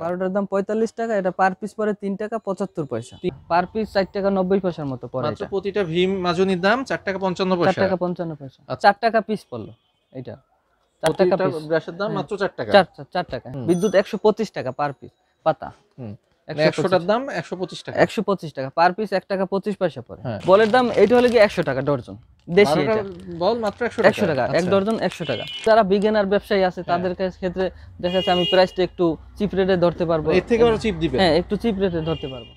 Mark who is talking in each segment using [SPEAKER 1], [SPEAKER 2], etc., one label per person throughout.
[SPEAKER 1] আচ্ছা। বারোটার দাম পঁয়তাল্লিশ টাকা এটা পার পিস পরে তিন টাকা পঁচাত্তর পয়সা পার পিস চার টাকা নব্বই পয়সার মতো পরে
[SPEAKER 2] প্রতিটা ভীম মাজনির দাম চার টাকা পঞ্চান্ন পয়সা চার টাকা পঞ্চান্ন পয়সা আচ্ছা। চার টাকা
[SPEAKER 1] পিস পড়লো এটা দাম চার টাকা হ্যাঁ। বিদ্যুৎ একশো পঁচিশ টাকা পার পিস পাতা মানে একশোটার দাম একশো পঁচিশ টাকা একশো পঁচিশ টাকা পার পিস এক টাকা পঁচিশ পয়সা পরে হ্যাঁ। বলের দাম এইটা হলে কি একশো টাকা ডর্জন দেশি বল মাত্র টাকা এক আচ্ছা। দর্জন টাকা যারা ব্যবসায়ী আছে হ্যাঁ। তাদের ক্ষেত্রে দেখা আমি প্রাইসটা একটু চিপ রেটে ধরতে পারবো এর থেকে চিপ দিবে হ্যাঁ একটু চিপ রেটে ধরতে পারবো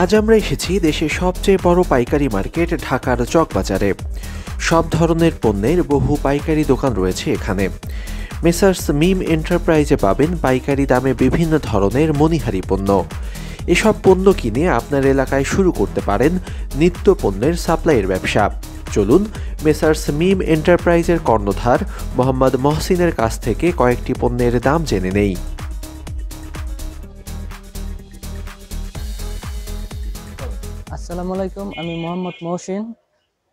[SPEAKER 3] আজ আমরা এসেছি দেশের সবচেয়ে বড় পাইকারি মার্কেট ঢাকার চকবাজারে সব ধরনের পণ্যের বহু পাইকারি দোকান রয়েছে এখানে মেসার্স মিম এন্টারপ্রাইজে পাবেন পাইকারি দামে বিভিন্ন ধরনের মনিহারি পণ্য এসব পণ্য কিনে আপনার এলাকায় শুরু করতে পারেন নিত্য পণ্যের সাপ্লাইয়ের ব্যবসা চলুন মেসার্স মিম এন্টারপ্রাইজের কর্ণধার মোহাম্মদ মহসিনের কাছ থেকে কয়েকটি পণ্যের দাম জেনে নেই
[SPEAKER 1] আসসালামু আলাইকুম আমি মোহাম্মদ মহসিন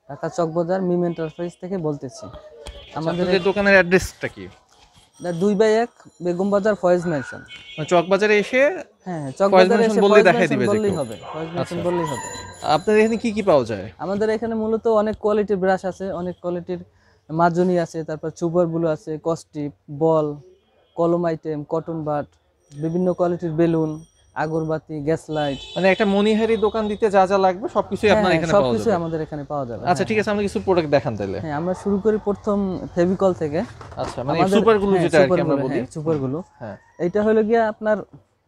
[SPEAKER 1] ঢাকা চকবাজার মিম এন্টারপ্রাইজ থেকে বলতেছি আচ্ছা, আমাদের দোকানের
[SPEAKER 2] অ্যাড্রেসটা কি
[SPEAKER 1] দুই বাই এক বেগম বাজার ফয়েজ ম্যানশন চকবাজারে এসে হ্যাঁ, হ্যাঁ, আচ্ছা, আচ্ছা।
[SPEAKER 2] এখানে কি কি পাওয়া যায়
[SPEAKER 1] আমাদের এখানে মূলত অনেক ব্রাশ আছে অনেক মাজনি আছে তারপর আছে বল কলম আইটেম কটন বাট বিভিন্ন কোয়ালিটির বেলুন আগরবাতি গ্যাস লাইট মানে একটা মনিহারি দোকান দিতে যা যা লাগবে সবকিছুই আপনার হ্যাঁ, সবকিছু আমাদের এখানে পাওয়া যাবে আচ্ছা ঠিক
[SPEAKER 2] আছে আমরা কিছু প্রোডাক্ট দেখান তাহলে
[SPEAKER 1] হ্যাঁ আমরা শুরু করি প্রথম ফেভিকল থেকে আচ্ছা মানে সুপারগুলো হ্যাঁ, যেটা আর কি আমরা বলি হ্যাঁ, সুপারগুলো হ্যাঁ এটা হলো গিয়া আপনার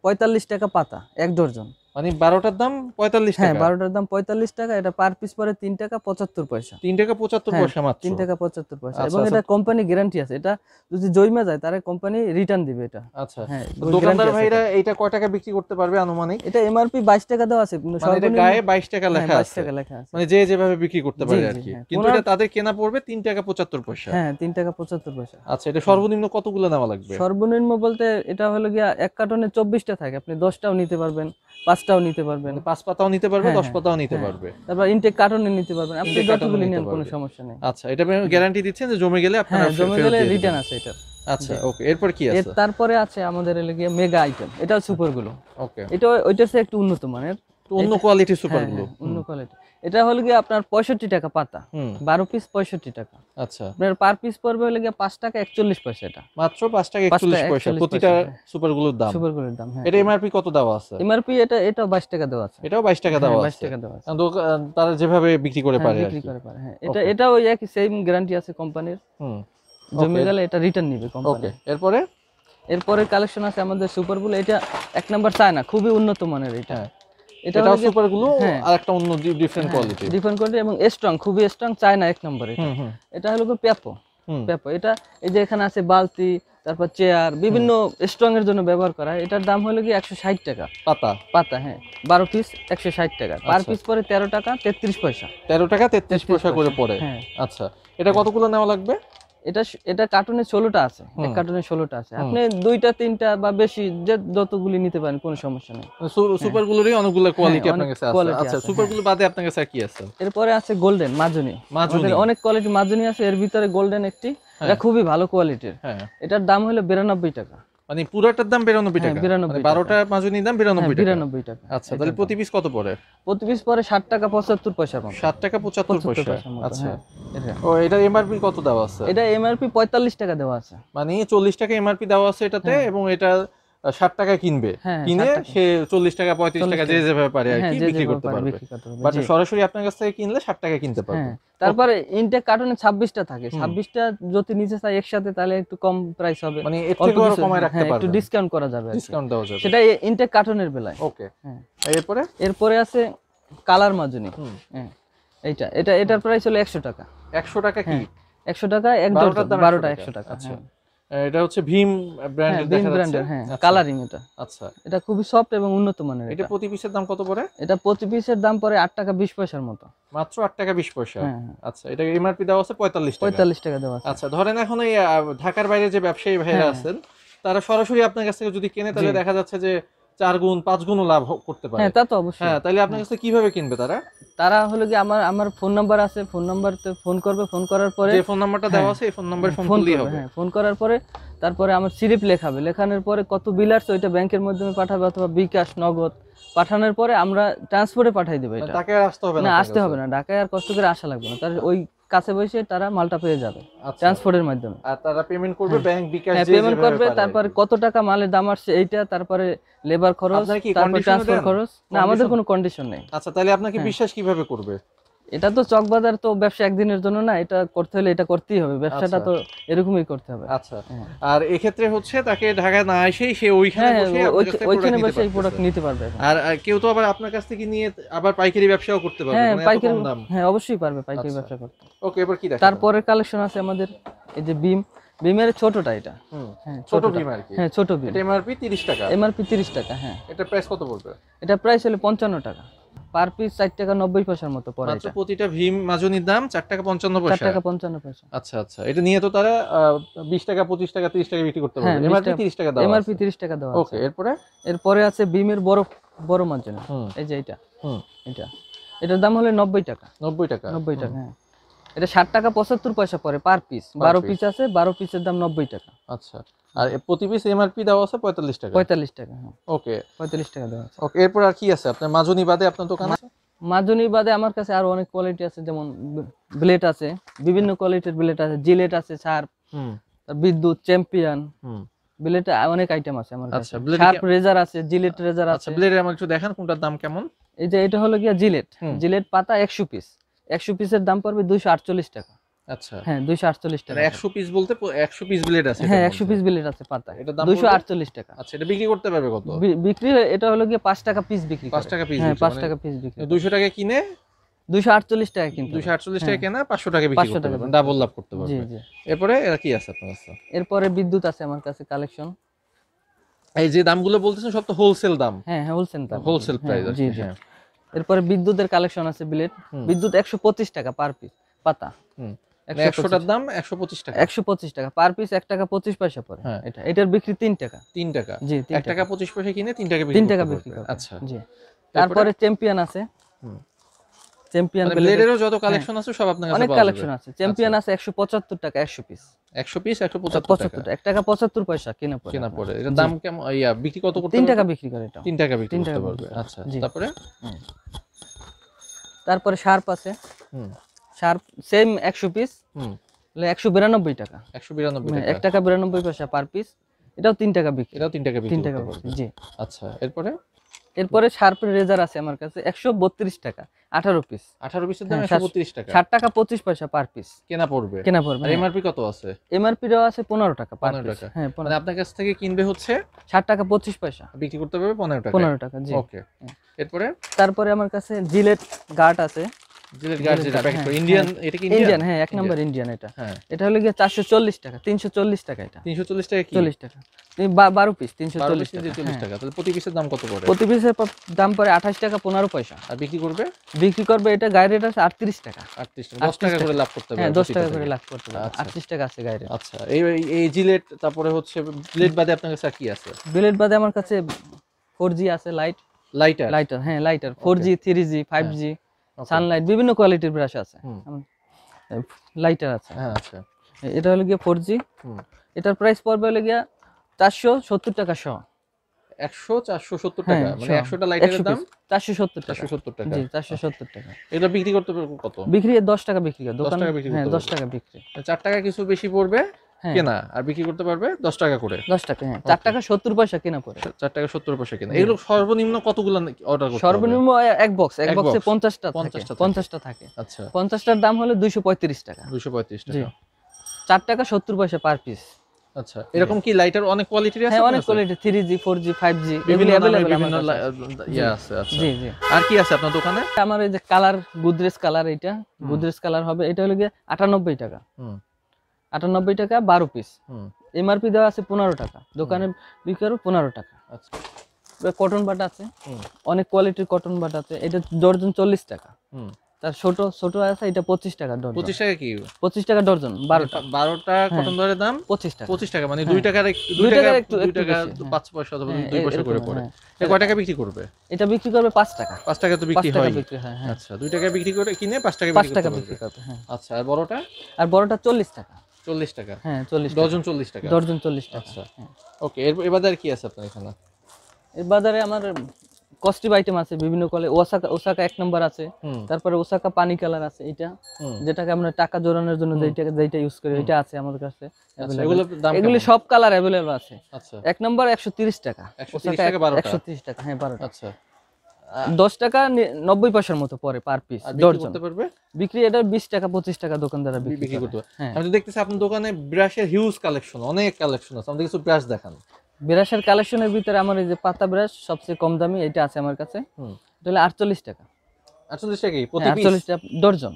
[SPEAKER 1] পঁয়তাল্লিশ টাকা পাতা এক ডর্জন মানে বারোটার দাম পঁয়তাল্লিশ হ্যাঁ বারোটার দাম পঁয়তাল্লিশ টাকা এটা পার পিস পরে তিন টাকা পঁচাত্তর পয়সা তিন টাকা পঁচাত্তর হ্যাঁ, পয়সা মাত্র তিন টাকা পঁচাত্তর পয়সা আচ্ছা, এবং আচ্ছা। এটা কোম্পানি গ্যারান্টি আছে এটা যদি জৈমা যায় কোম্পানি রিটার্ন দিবে এটা আচ্ছা, আচ্ছা। হ্যাঁ দোকানদার ভাইরা এটা কয় টাকা বিক্রি করতে পারবে আনুমানিক এটা এমআরপি বাইশ টাকা দেওয়া আছে মানে গায়ে বাইশ টাকা হ্যাঁ, লেখা টাকা লেখা
[SPEAKER 2] মানে যে যেভাবে বিক্রি করতে পারে আর কি হ্যাঁ। কিন্তু এটা তাদের কেনা পড়বে তিন টাকা পঁচাত্তর পয়সা হ্যাঁ
[SPEAKER 1] তিন টাকা পঁচাত্তর পয়সা
[SPEAKER 2] আচ্ছা এটা সর্বনিম্ন কতগুলো নেওয়া লাগবে
[SPEAKER 1] সর্বনিম্ন বলতে এটা হলো গিয়া এক কার্টনে চব্বিশটা থাকে আপনি দশটাও নিতে পারবেন পাঁচ পাঁচটাও নিতে পারবেন মানে পাঁচ পাতাও নিতে পারবে হ্যাঁ, দশ পাতাও নিতে হ্যাঁ। পারবে তারপর ইনটেক কার্টনে নিতে পারবেন আপনি যতগুলি নেন কোনো সমস্যা
[SPEAKER 2] নেই আচ্ছা এটা গ্যারান্টি দিচ্ছেন যে জমে গেলে আপনার হ্যাঁ, জমে গেলে রিটার্ন আছে এটা আচ্ছা ওকে এরপর কি আছে
[SPEAKER 1] তারপরে আছে আমাদের এলাকায় মেগা আইটেম এটা সুপার গুলো ওকে এটা ওইটার একটু উন্নত মানের অন্য কোয়ালিটি সুপার গুলো অন্য কোয়ালিটি এটা হলো গিয়ে আপনার পঁয়ষট্টি টাকা পাতা বারো পিস পঁয়ষট্টি টাকা আচ্ছা পার পিস পড়বে হলে গিয়ে পাঁচ টাকা একচল্লিশ পয়সা এটা মাত্র পাঁচ টাকা একচল্লিশ পয়সা প্রতিটা সুপারগুলোর হ্যাঁ। দাম সুপারগুলোর
[SPEAKER 2] দাম হ্যাঁ। এটা এমআরপি কত দেওয়া আছে
[SPEAKER 1] এমআরপি এটা এটাও বাইশ টাকা দেওয়া আছে এটাও বাইশ টাকা দেওয়া হ্যাঁ, বাইশ টাকা দেওয়া আছে তারা যেভাবে বিক্রি করে পারে বিক্রি করে পারে হ্যাঁ এটা এটাও ওই একই সেম গ্যারান্টি আছে কোম্পানির জমে গেলে এটা রিটার্ন নিবে ওকে এরপরে এরপরে কালেকশন আছে আমাদের সুপার গুলো এটা এক নাম্বার চায় না খুবই উন্নত মানের এটা এটা সুপার গ্লু হ্যাঁ। আর একটা অন্য ডিফারেন্ট কোয়ালিটি ডিফারেন্ট কোয়ালিটি এবং স্ট্রং খুবই স্ট্রং চায়না এক নম্বরে এটা হলো পেপো পেপো এটা এই যে এখানে আছে বালতি তারপর চেয়ার বিভিন্ন স্ট্রং এর জন্য ব্যবহার করা হয় এটার দাম হলো কি একশো ষাট টাকা পাতা পাতা হ্যাঁ বারো পিস একশো ষাট টাকা আচ্ছা। পার পিস পরে তেরো টাকা তেত্রিশ পয়সা তেরো টাকা তেত্রিশ পয়সা করে পরে হ্যাঁ আচ্ছা এটা কতগুলো নেওয়া লাগবে এটা এটা কার্টুনে ষোলোটা আছে এক কার্টুনে ষোলোটা আছে আপনি দুইটা তিনটা বা বেশি যে যতগুলি নিতে পারেন কোনো সমস্যা নেই সুপার হ্যাঁ। গুলোরই অনেকগুলো হ্যাঁ, কোয়ালিটি আপনার কাছে আছে আচ্ছা সুপার হ্যাঁ। গুলো বাদে আপনার কাছে কি আছে এরপরে আছে গোল্ডেন মাজনি মাজনি অনেক কোয়ালিটি মাজনি আছে এর ভিতরে গোল্ডেন একটি এটা খুবই ভালো কোয়ালিটির এটার দাম হলো বিরানব্বই টাকা মানে পুরোটার দাম 92 হ্যাঁ, মানে টাকা বারোটা
[SPEAKER 2] মাজুনির দাম বিরানব্বই হ্যাঁ, টাকা 92 টাকা আচ্ছা তাহলে প্রতি পিস কত পড়ে প্রতি পিস পরে ষাট টাকা পঁচাত্তর পয়সা ষাট টাকা পঁচাত্তর পয়সা আচ্ছা হ্যাঁ, ও এটা এমআরপি কত দেওয়া আছে এটা এমআরপি পঁয়তাল্লিশ টাকা দেওয়া আছে মানে চল্লিশ টাকা এমআরপি দেওয়া আছে এটাতে এবং এটা ষাট হ্যাঁ, টাকা কিনবে কিনে সে চল্লিশ টাকা পঁয়ত্রিশ টাকা যে যেভাবে পারে আর হ্যাঁ, কি বিক্রি করতে পারবে বাট সরাসরি আপনার কাছ থেকে কিনলে ষাট টাকা কিনতে পারবে হ্যাঁ,
[SPEAKER 1] তারপরে ইনটেক কার্টনে ছাব্বিশটা থাকে ছাব্বিশটা যদি নিচে একসাথে তাহলে একটু কম প্রাইস হবে মানে একটু ডিসকাউন্ট করা যাবে ডিসকাউন্ট দেওয়া যাবে সেটা ইনটেক কার্টনের বেলায় ওকে এরপরে এরপরে আছে কালার মাজনি এইটা এটা এটার প্রাইস হলো একশো টাকা একশো টাকা কি একশো টাকা এক বারোটা একশো টাকা আচ্ছা এটা হচ্ছে ভীম ব্র্যান্ডের দেখা যাচ্ছে ব্র্যান্ডের হ্যাঁ কালারিং আচ্ছা। এটা আচ্ছা এটা খুবই সফট এবং উন্নত মানের এটা প্রতি পিসের দাম কত পড়ে এটা প্রতি পিসের দাম পড়ে 8 টাকা 20 পয়সার মতো
[SPEAKER 2] মাত্র 8 টাকা 20 পয়সা হ্যাঁ, হ্যাঁ। আচ্ছা এটা এমআরপি দেওয়া আছে 45 টাকা 45 টাকা দেওয়া আছে আচ্ছা ধরেন এখন এই ঢাকার বাইরে যে ব্যবসায়ী ভাইরা হ্যাঁ, আছেন তারা সরাসরি আপনার কাছ থেকে যদি কিনে তাহলে দেখা যাচ্ছে যে চার গুণ পাঁচ গুণ লাভ করতে পারে হ্যাঁ, তা তো অবশ্যই হ্যাঁ তাহলে আপনার কাছে কিভাবে কিনবে তারা
[SPEAKER 1] তারা হলো কি আমার আমার ফোন নাম্বার আছে ফোন ফোন করবে ফোন করার পরে যে ফোন নাম্বারটা দেওয়া হ্যাঁ, আছে এই ফোন ফোন হ্যাঁ, করলেই হবে হ্যাঁ ফোন করার পরে তারপরে আমার স্লিপ লেখাবে লেখানোর পরে কত বিল আসছে ওইটা ব্যাংকের মাধ্যমে পাঠাবে অথবা বিকাশ নগদ পাঠানোর পরে আমরা ট্রান্সপোর্টে পাঠাই দেবো মানে এটা ঢাকায় আসতে হবে না আসতে হবে না ঢাকায় আর কষ্ট করে আসা লাগবে না তার ওই কাছে বসে তারা মালটা পেয়ে যাবে ট্রান্সপোর্টের আচ্ছা। মাধ্যমে আর তারা পেমেন্ট করবে ব্যাংক বিকাশ পেমেন্ট হ্যাঁ, করবে তারপরে কত টাকা মালের দাম আসছে এইটা তারপরে লেবার খরচ তারপর ট্রান্সফার খরচ না আমাদের কোনো কন্ডিশন নেই আচ্ছা তাহলে আপনাকে হ্যাঁ। বিশ্বাস কিভাবে করবে এটা তো চকবাজার তো ব্যবসা একদিনের জন্য না এটা করতে হলে এটা করতেই হবে ব্যবসাটা আচ্ছা, তো আচ্ছা। এরকমই করতে হবে আচ্ছা
[SPEAKER 2] আর এই ক্ষেত্রে হচ্ছে তাকে ঢাকায় না এসেই সে ওইখানে হ্যাঁ, বসে হ্যাঁ, ওইখানে বসে এই প্রোডাক্ট নিতে পারবে আর কেউ তো আবার আপনার কাছ থেকে নিয়ে আবার পাইকারি ব্যবসাও করতে পারবে হ্যাঁ মানে পাইকারি
[SPEAKER 1] হ্যাঁ অবশ্যই পারবে পাইকারি আচ্ছা। ব্যবসা করতে ওকে এবার কি দেখেন তারপরের কালেকশন আছে আমাদের এই যে বিম বিমের ছোটটা এটা হ্যাঁ ছোট বিম আর কি হ্যাঁ ছোট বিম এটা এমআরপি 30 টাকা এমআরপি 30 টাকা হ্যাঁ
[SPEAKER 2] এটা প্রাইস কত বলবে
[SPEAKER 1] এটা প্রাইস হলো 55 টাকা পার পিস 4 টাকা 90 পয়সার মতো পড়ে মাত্র
[SPEAKER 2] প্রতিটা ভীম মাজনির দাম 4 টাকা
[SPEAKER 1] 55 পয়সা 4 টাকা 55 পয়সা
[SPEAKER 2] আচ্ছা আচ্ছা এটা নিয়ে তো তারা 20 টাকা 25 টাকা 30 টাকা বিক্রি করতে হ্যাঁ, পারবে এমআরপি 30 টাকা দাও এমআরপি 30 টাকা দাও ওকে এরপরে
[SPEAKER 1] এরপরে আছে ভীমের বড় বড় মাজনি এই যে এটা হুম এটা এটার দাম হলো 90 টাকা 90 টাকা 90 টাকা হ্যাঁ এটা ষাট টাকা পঁচাত্তর পয়সা পরে পার পিস বারো পিস আছে বারো পিসের দাম নব্বই টাকা আচ্ছা
[SPEAKER 2] আর প্রতি পিস এমআরপি দেওয়া আছে পঁয়তাল্লিশ টাকা পঁয়তাল্লিশ
[SPEAKER 1] টাকা ওকে হ্যাঁ। পঁয়তাল্লিশ টাকা দেওয়া আছে ওকে এরপর আর কি আছে আপনার মাজুনি বাদে আপনার দোকান আছে মাজুনি বাদে আমার কাছে আরো অনেক কোয়ালিটি আছে যেমন ব্লেড আছে বিভিন্ন কোয়ালিটির ব্লেড আছে জিলেট আছে শার্প বিদ্যুৎ চ্যাম্পিয়ন ব্লেড অনেক আইটেম আছে আমার আচ্ছা, কাছে শার্প রেজার আছে জিলেট রেজার আচ্ছা, আছে ব্লেড আমাকে একটু দেখান কোনটার দাম কেমন এই যে এটা হলো কি জিলেট জিলেট পাতা 100 পিস একশো পিসের দাম পড়বে দুইশো আটচল্লিশ টাকা আচ্ছা হ্যাঁ দুইশো আটচল্লিশ টাকা মানে একশো
[SPEAKER 2] পিস বলতে একশো পিস আছে হ্যাঁ একশো
[SPEAKER 1] পিস আছে পাতা এটা আটচল্লিশ
[SPEAKER 2] টাকা আচ্ছা এটা বিক্রি করতে
[SPEAKER 1] দুইশো টাকা কিনে দুইশো আটচল্লিশ টাকা আটচল্লিশ টাকা হ্যাঁ। কেনা পাঁচশো
[SPEAKER 2] টাকা ডাবল লাভ করতে এরপরে এরা কি আছে
[SPEAKER 1] এরপরে বিদ্যুৎ আছে আমার কাছে কালেকশন এই যে দামগুলো বলতেছেন সব তো হোলসেল দাম হ্যাঁ হোলসেল হ্যাঁ, দাম হোলসেল হ্যাঁ, প্রাইস এরপরে বিদ্যুতের কালেকশন আছে বিলেট বিদ্যুৎ একশো পঁচিশ টাকা পার পিস পাতা মানে একশোটার দাম একশো পঁচিশ টাকা একশো পঁচিশ টাকা পার পিস পঁচিশ পয়সা পরে হ্যাঁ। এটা এটার বিক্রি তিন টাকা তিন টাকা এক টাকা পঁচিশ পয়সা কিনে তিন টাকা তিন টাকা বিক্রি আচ্ছা তারপরে চ্যাম্পিয়ন আছে
[SPEAKER 2] চ্যাম্পিয়ন মানে ব্লেডেরও যত কালেকশন হ্যাঁ। আছে সব আপনার কাছে অনেক কালেকশন আছে চ্যাম্পিয়ন
[SPEAKER 1] আছে 175 টাকা 100 পিস 100 পিস 175 টাকা 1 টাকা 75 পয়সা কিনা পড়ে কিনা পড়ে দাম কেমন ইয়া বিক্রি কত করতে 3 টাকা বিক্রি করে এটা 3 টাকা বিক্রি করতে পারবে আচ্ছা তারপরে তারপরে শার্প আছে হুম শার্প সেম 100 পিস হুম 192 টাকা 192 টাকা 1 টাকা 92 পয়সা পার পিস এটাও 3 টাকা বিক্রি এটাও 3 টাকা বিক্রি 3 টাকা জি আচ্ছা এরপরে এরপরে শার্পের রেজার আছে আমার কাছে একশো বত্রিশ টাকা আঠারো পিস আঠারো পিসের দাম হ্যাঁ, একশো বত্রিশ টাকা ষাট টাকা পঁচিশ পয়সা পার পিস কেনা পড়বে কেনা পড়বে এমআরপি হ্যাঁ। কত আছে এমআরপিটাও আছে পনেরো টাকা পনেরো টাকা হ্যাঁ মানে আপনার কাছ থেকে কিনবে হচ্ছে ষাট টাকা পঁচিশ পয়সা বিক্রি করতে পারবে পনেরো টাকা পনেরো টাকা জি ওকে এরপরে তারপরে আমার কাছে জিলেট গার্ড আছে জিলেট হ্যাঁ, হ্যাঁ।, হ্যাঁ, হ্যাঁ টাকা করে লাভ করতে হবে আচ্ছা। টাকা আছে
[SPEAKER 2] আচ্ছা এই এই জিলেট তারপরে হচ্ছে ব্লেড বাদে আপনার কাছে কি আছে
[SPEAKER 1] বাদে আমার কাছে আছে লাইট লাইটার লাইটার হ্যাঁ লাইটার জি ফাইভ জি সানলাইট বিভিন্ন কোয়ালিটির ব্রাশ আছে লাইটার আছে হ্যাঁ আচ্ছা এটা হলো গিয়ে ফোর জি এটার প্রাইস পড়বে হলো গিয়া চারশো সত্তর টাকা সহ একশো চারশো সত্তর হ্যাঁ, টাকা মানে একশোটা লাইটের দাম চারশো সত্তর চারশো সত্তর টাকা জি চারশো আচ্ছা। সত্তর টাকা
[SPEAKER 2] এটা বিক্রি করতে কত বিক্রি দশ
[SPEAKER 1] টাকা বিক্রি দশ টাকা বিক্রি হ্যাঁ দশ টাকা বিক্রি
[SPEAKER 2] চার টাকা কিছু বেশি পড়বে
[SPEAKER 1] হ্যাঁ। কেনা আর বিক্রি করতে
[SPEAKER 2] পারবে দশ টাকা করে
[SPEAKER 1] দশ টাকা হ্যাঁ চার
[SPEAKER 2] টাকা সত্তর পয়সা কেনা পড়ে চার টাকা সত্তর পয়সা কেনা এগুলো সর্বনিম্ন কতগুলো অর্ডার সর্বনিম্ন
[SPEAKER 1] এক বক্স এক বক্সে পঞ্চাশটা পঞ্চাশটা পঞ্চাশটা থাকে আচ্ছা পঞ্চাশটার দাম হলো দুইশো পঁয়ত্রিশ টাকা দুইশো পঁয়ত্রিশ টাকা চার টাকা সত্তর পয়সা পার পিস আচ্ছা এরকম কি লাইটার অনেক কোয়ালিটির আছে হ্যাঁ, অনেক কোয়ালিটি 3G 4G 5G বিভিন্ন বিভিন্ন ইয়া আছে আচ্ছা জি জি আর কি আছে আপনার দোকানে আমার এই যে কালার গুদ্রেজ কালার এটা গুডরেজ কালার হবে এটা হলো 98 টাকা হুম আটানব্বই টাকা বারো পিস এমআরপি দেওয়া আছে পনেরো টাকা দোকানে বিক্রি পনেরো টাকা আচ্ছা কটন বাট আছে অনেক কোয়ালিটির কটন বাট আছে এটা ডর্জন চল্লিশ টাকা তার ছোট ছোট আছে এটা পঁচিশ টাকা ডর্জন পঁচিশ টাকা কি পঁচিশ টাকা ডর্জন বারোটা বারোটা কটন দরের দাম পঁচিশ টাকা পঁচিশ টাকা মানে হ্যাঁ। দুই টাকার দুই টাকা দুই টাকা হ্যাঁ। পাঁচ পয়সা অথবা দুই হ্যাঁ, পয়সা করে পড়ে এটা কয় টাকা বিক্রি করবে এটা বিক্রি করবে পাঁচ টাকা পাঁচ টাকা তো বিক্রি হয় আচ্ছা দুই টাকা
[SPEAKER 2] বিক্রি করে কিনে পাঁচ টাকা পাঁচ টাকা বিক্রি করবে আচ্ছা আর বড়টা আর বড়টা চল্লিশ টাকা চল্লিশ টাকা হ্যাঁ চল্লিশ ডজন চল্লিশ টাকা ডজন
[SPEAKER 1] চল্লিশ টাকা আচ্ছা। হ্যাঁ।
[SPEAKER 2] ওকে এর বাজারে কি আছে আপনার এখানে
[SPEAKER 1] এর বাজারে আমার কস্টিভ আইটেম আছে বিভিন্ন কলে ওসাকা ওসাকা এক নম্বর আছে তারপরে ওসাকা পানি কালার আছে এটা যেটাকে আমরা টাকা জোরানোর জন্য যেটা যেটা ইউজ করি এটা আছে আমাদের কাছে আচ্ছা, এগুলি সব কালার অ্যাভেলেবল আছে আচ্ছা। এক নম্বর একশো তিরিশ টাকা ওসাকা একশো তিরিশ টাকা হ্যাঁ বারোটা আচ্ছা 10 টাকা 90 পয়সার মতো পড়ে পার পিস দশজন পারবে বিক্রি এটা 20 টাকা 25 টাকা দোকানদারা বিক্রি করতে পারবে হ্যাঁ। আমি তো দেখতেছি আপনার দোকানে ব্রাশের হিউজ কালেকশন অনেক কালেকশন আছে আমাদের কিছু ব্রাশ দেখান ব্রাশের কালেকশনের ভিতরে আমার এই যে পাতা ব্রাশ সবচেয়ে কম দামি এটা আছে আমার কাছে এটা হলো 48 টাকা আটচল্লিশ টাকা 48 হ্যাঁ, টাকা দর্জন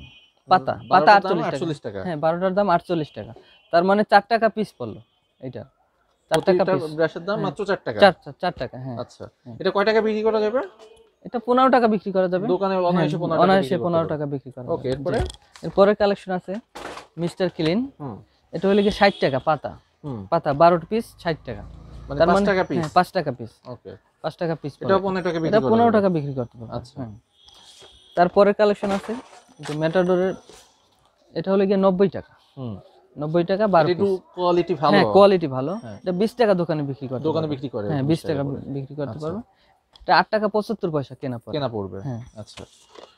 [SPEAKER 1] পাতা পাতা 48 টাকা হ্যাঁ বারোটার দাম 48 টাকা তার মানে 4 টাকা পিস পড়লো এটা চার ব্রাশের দাম হ্যাঁ। মাত্র চার টাকা চার টাকা হ্যাঁ আচ্ছা এটা কয় টাকা বিক্রি করা যাবে এটা 15 টাকা বিক্রি করা যাবে দোকানে 15 হ্যাঁ, টাকা 15 টাকা বিক্রি করা ওকে এরপরে এরপরে কালেকশন আছে মিস্টার ক্লিন এটা হলো কি 60 টাকা পাতা পাতা 12 পিস 60 টাকা মানে 5 মানে- টাকা হ্যাঁ, পিস 5 টাকা পিস ওকে 5 টাকা পিস এটা 15 টাকা বিক্রি এটা 15 টাকা বিক্রি করতে পারবে আচ্ছা তারপরে কালেকশন আছে যে এটা হলো গিয়ে 90 টাকা হুম টাকা কোয়ালিটি ভালো হ্যাঁ কোয়ালিটি ভালো হ্যাঁ। এটা 20 টাকা দোকানে বিক্রি করতে দোকানে বিক্রি করে হ্যাঁ 20 টাকা বিক্রি করতে আচ্ছা। পারবে আট টাকা পঁচাত্তর পয়সা কেনা কেনা পড়বে হ্যাঁ আচ্ছা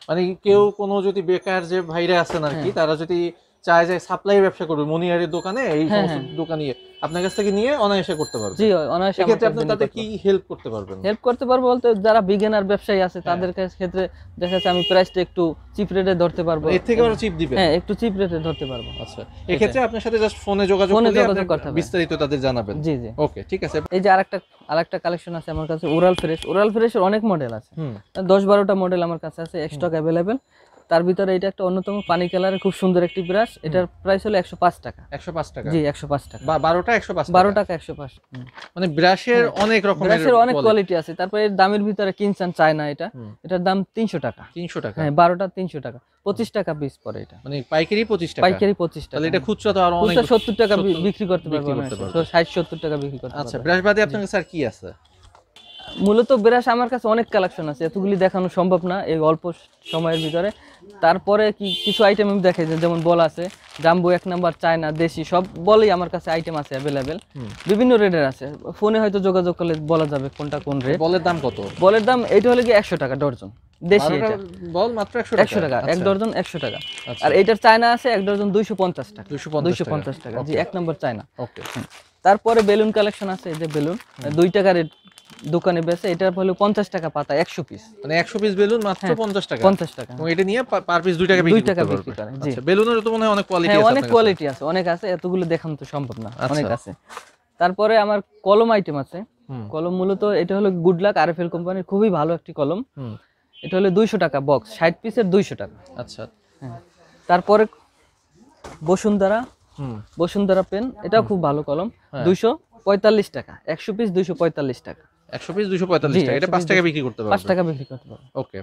[SPEAKER 1] মানে কেউ
[SPEAKER 2] কোনো যদি বেকার যে ভাইরা আছেন আর কি হ্যাঁ। তারা যদি চায় যে সাপ্লাই ব্যবসা করবে মনিয়ারের দোকানে এই হ্যাঁ, সমস্ত হ্যাঁ। নিয়ে আপনার কাছ থেকে নিয়ে অনায়াসে করতে পারবে জি অনায়াসে ক্ষেত্রে আপনি তাতে কি হেল্প করতে পারবেন
[SPEAKER 1] হেল্প করতে পারবো বলতে যারা বিগিনার ব্যবসায়ী আছে হ্যাঁ। তাদের ক্ষেত্রে দেখা যাচ্ছে আমি প্রাইসটা একটু চিপ রেটে ধরতে পারবো এর থেকে আরো চিপ দিবেন হ্যাঁ একটু চিপ রেটে ধরতে পারবো আচ্ছা এই ক্ষেত্রে আপনার সাথে জাস্ট ফোনে যোগাযোগ ফোনে যোগাযোগ করতে হবে বিস্তারিত তাদের জানাবেন জি জি ওকে ঠিক আছে এই যে আরেকটা আরেকটা কালেকশন আছে আমার কাছে ওরাল ফ্রেশ ওরাল ফ্রেশের অনেক মডেল আছে 10 12টা মডেল আমার কাছে আছে স্টক अवेलेबल তার ভিতরে এটা একটা অন্যতম পানি কালার খুব সুন্দর একটি ব্রাশ এটার প্রাইস হলো একশো পাঁচ টাকা একশো পাঁচ টাকা জি একশো পাঁচ টাকা বারোটা একশো পাঁচ বারো টাকা একশো পাঁচ
[SPEAKER 2] মানে ব্রাশের অনেক রকম ব্রাশের অনেক কোয়ালিটি
[SPEAKER 1] আছে তারপরে এর দামের ভিতরে কিনছেন চায় না এটা এটার দাম তিনশো টাকা তিনশো টাকা হ্যাঁ বারোটা তিনশো টাকা পঁচিশ টাকা পিস পরে এটা মানে পাইকারি পঁচিশ টাকা পাইকারি পঁচিশ টাকা এটা খুচরা তো আরো সত্তর টাকা বিক্রি করতে পারবে ষাট সত্তর টাকা বিক্রি করতে আচ্ছা ব্রাশ বাদে আপনার কাছে কি আছে মূলত ব্রাশ আমার কাছে অনেক কালেকশন আছে এতগুলি দেখানো সম্ভব না এই অল্প সময়ের ভিতরে তারপরে কি কিছু আইটেম আমি দেখাই যেমন বল আছে জাম্বু এক নাম্বার চায়না দেশি সব বলেই আমার কাছে আইটেম আছে অ্যাভেলেবেল বিভিন্ন রেটের আছে ফোনে হয়তো যোগাযোগ করলে বলা যাবে কোনটা কোন রেট বলের দাম কত বলের দাম এইটা হলে কি একশো টাকা ডর্জন দেশি বল মাত্র 100 টাকা এক আচ্ছা। ডর্জন 100 টাকা আচ্ছা। আর এটার চায়না আছে এক ডর্জন 250 টাকা 250 টাকা জি এক নম্বর চায়না ওকে তারপরে বেলুন কালেকশন আছে যে বেলুন দুই টাকা রেট দোকানে বেচে এটার হলো পঞ্চাশ টাকা পাতা একশো পিস মানে একশো পিস বেলুন মাত্র হ্যাঁ, পঞ্চাশ টাকা পঞ্চাশ টাকা এটা নিয়ে
[SPEAKER 2] পার পিস দুই টাকা দুই টাকা বিক্রি করে আচ্ছা, বেলুনের তো মনে হয় অনেক কোয়ালিটি হ্যাঁ, আছে অনেক কোয়ালিটি
[SPEAKER 1] আছে অনেক আছে এতগুলো দেখানো তো সম্ভব না আচ্ছা। অনেক আছে তারপরে আমার কলম আইটেম আছে কলম মূলত এটা হলো গুড লাক আর এফ এল কোম্পানির খুবই ভালো একটি কলম এটা হলো দুইশো টাকা বক্স ষাট পিসের দুইশো টাকা আচ্ছা হ্যাঁ। তারপরে বসুন্ধরা বসুন্ধরা পেন এটাও খুব ভালো কলম দুইশো পঁয়তাল্লিশ টাকা একশো পিস দুইশো পঁয়তাল্লিশ টাকা 100 পিস
[SPEAKER 2] 245 টাকা এটা 5 টাকা বিক্রি করতে পারবে টাকা বিক্রি করতে ওকে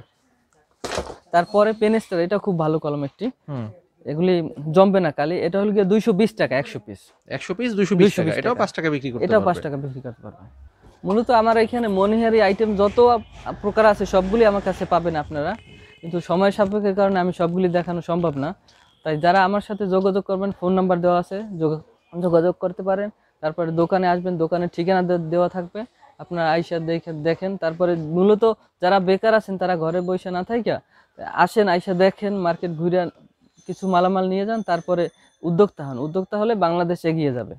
[SPEAKER 1] তারপরে পেনেস্টার এটা খুব ভালো কলম একটি এগুলি জমবে না কালি এটা হলো গিয়ে বিশ টাকা একশো পিস একশো পিস 220 টাকা এটাও 5 টাকা বিক্রি করতে পারবে এটাও 5 টাকা বিক্রি করতে পারবে মূলত আমার এখানে মনিহারি আইটেম যত প্রকার আছে সবগুলি আমার কাছে পাবেন আপনারা কিন্তু সময় সাপেক্ষের কারণে আমি সবগুলি দেখানো সম্ভব না তাই যারা আমার সাথে যোগাযোগ করবেন ফোন নাম্বার দেওয়া আছে যোগাযোগ করতে পারেন তারপরে দোকানে আসবেন দোকানের ঠিকানা দেওয়া থাকবে আপনার আয়সা দেখে দেখেন তারপরে মূলত যারা বেকার আছেন তারা ঘরে বসে না থাইকা আসেন আয়সা দেখেন মার্কেট ঘুরে কিছু মালামাল নিয়ে যান তারপরে উদ্যোক্তা হন উদ্যোক্তা হলে বাংলাদেশ এগিয়ে যাবে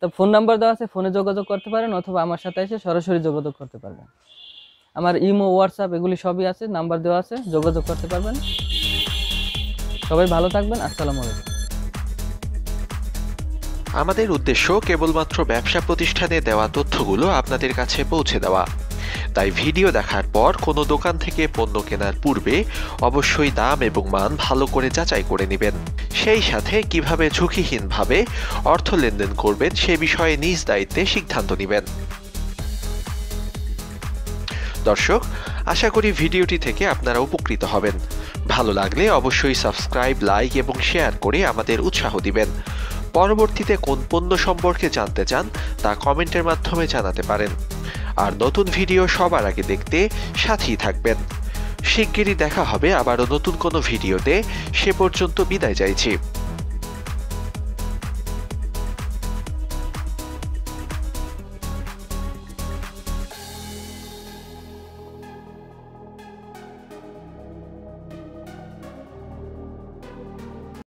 [SPEAKER 1] তো ফোন নাম্বার দেওয়া আছে ফোনে যোগাযোগ করতে পারেন অথবা আমার সাথে এসে সরাসরি যোগাযোগ করতে পারবেন আমার ইমো হোয়াটসঅ্যাপ এগুলি সবই আছে নাম্বার দেওয়া আছে যোগাযোগ করতে পারবেন সবাই ভালো থাকবেন আসসালামু আলাইকুম
[SPEAKER 3] আমাদের উদ্দেশ্য কেবলমাত্র ব্যবসা প্রতিষ্ঠানে দেওয়া তথ্যগুলো আপনাদের কাছে পৌঁছে দেওয়া তাই ভিডিও দেখার পর কোনো দোকান থেকে পণ্য কেনার পূর্বে অবশ্যই দাম এবং মান ভালো করে যাচাই করে নেবেন সেই সাথে কিভাবে ঝুঁকিহীনভাবে অর্থ লেনদেন করবেন সে বিষয়ে নিজ দায়িত্বে সিদ্ধান্ত নেবেন দর্শক আশা করি ভিডিওটি থেকে আপনারা উপকৃত হবেন ভালো লাগলে অবশ্যই সাবস্ক্রাইব লাইক এবং শেয়ার করে আমাদের উৎসাহ দিবেন পরবর্তীতে কোন পণ্য সম্পর্কে জানতে চান তা কমেন্টের মাধ্যমে জানাতে পারেন আর নতুন ভিডিও সবার আগে দেখতে সাথেই থাকবেন শিগগিরই দেখা হবে আবারও নতুন কোনো ভিডিওতে সে পর্যন্ত বিদায় চাইছি